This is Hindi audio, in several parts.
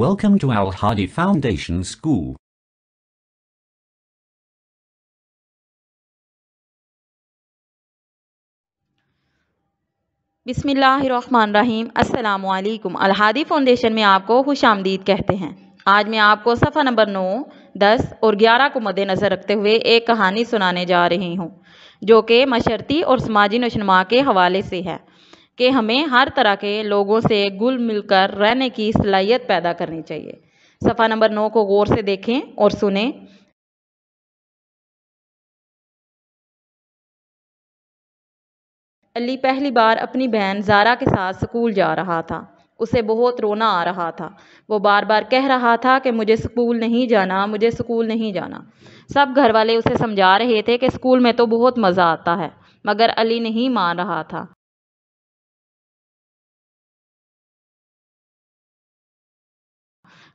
Welcome to Al Hadi Foundation School. बिसमीम् अल्लाम अलहादी फाउंडेशन में आपको खुश आमदीद कहते हैं आज मैं आपको सफ़ा नंबर नौ दस और ग्यारह को मद्देनज़र रखते हुए एक कहानी सुनाने जा रही हूँ जो कि मशरती और समाजी नशनमा के हवाले से है कि हमें हर तरह के लोगों से गुल मिलकर रहने की सलाहियत पैदा करनी चाहिए सफ़ा नंबर नौ को गौर से देखें और सुने अली पहली बार अपनी बहन जारा के साथ स्कूल जा रहा था उसे बहुत रोना आ रहा था वो बार बार कह रहा था कि मुझे स्कूल नहीं जाना मुझे स्कूल नहीं जाना सब घर वाले उसे समझा रहे थे कि स्कूल में तो बहुत मज़ा आता है मगर अली नहीं मान रहा था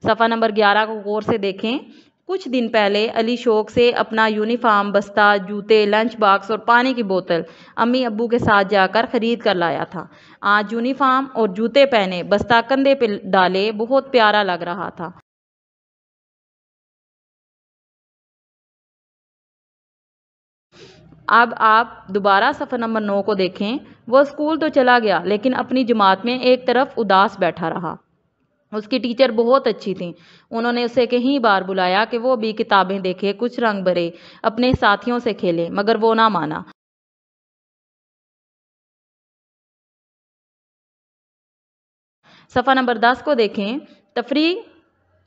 सफ़ा नंबर ग्यारह को गौर से देखें कुछ दिन पहले अली शौक से अपना यूनिफॉर्म बस्ता जूते लंच बॉक्स और पानी की बोतल अम्मी अब्बू के साथ जाकर ख़रीद कर लाया था आज यूनिफॉर्म और जूते पहने बस्ता कंधे पर डाले बहुत प्यारा लग रहा था अब आप दोबारा सफ़र नंबर नौ को देखें वो स्कूल तो चला गया लेकिन अपनी जमात में एक तरफ उदास बैठा रहा उसकी टीचर बहुत अच्छी थी उन्होंने उसे कहीं बार बुलाया कि वो भी किताबें देखे कुछ रंग भरे अपने साथियों से खेले मगर वो ना माना सफ़ा नंबर दस को देखें तफरी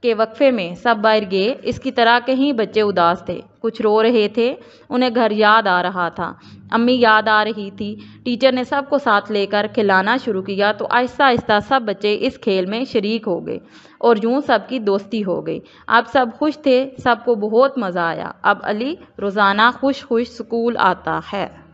के वक्फ़े में सब बाहर गए इसकी तरह के ही बच्चे उदास थे कुछ रो रहे थे उन्हें घर याद आ रहा था अम्मी याद आ रही थी टीचर ने सबको साथ लेकर खिलाना शुरू किया तो आहिस्ता आहिस्ता सब बच्चे इस खेल में शरीक हो गए और यूं सबकी दोस्ती हो गई अब सब खुश थे सबको बहुत मज़ा आया अब अली रोज़ाना खुश खुश स्कूल आता है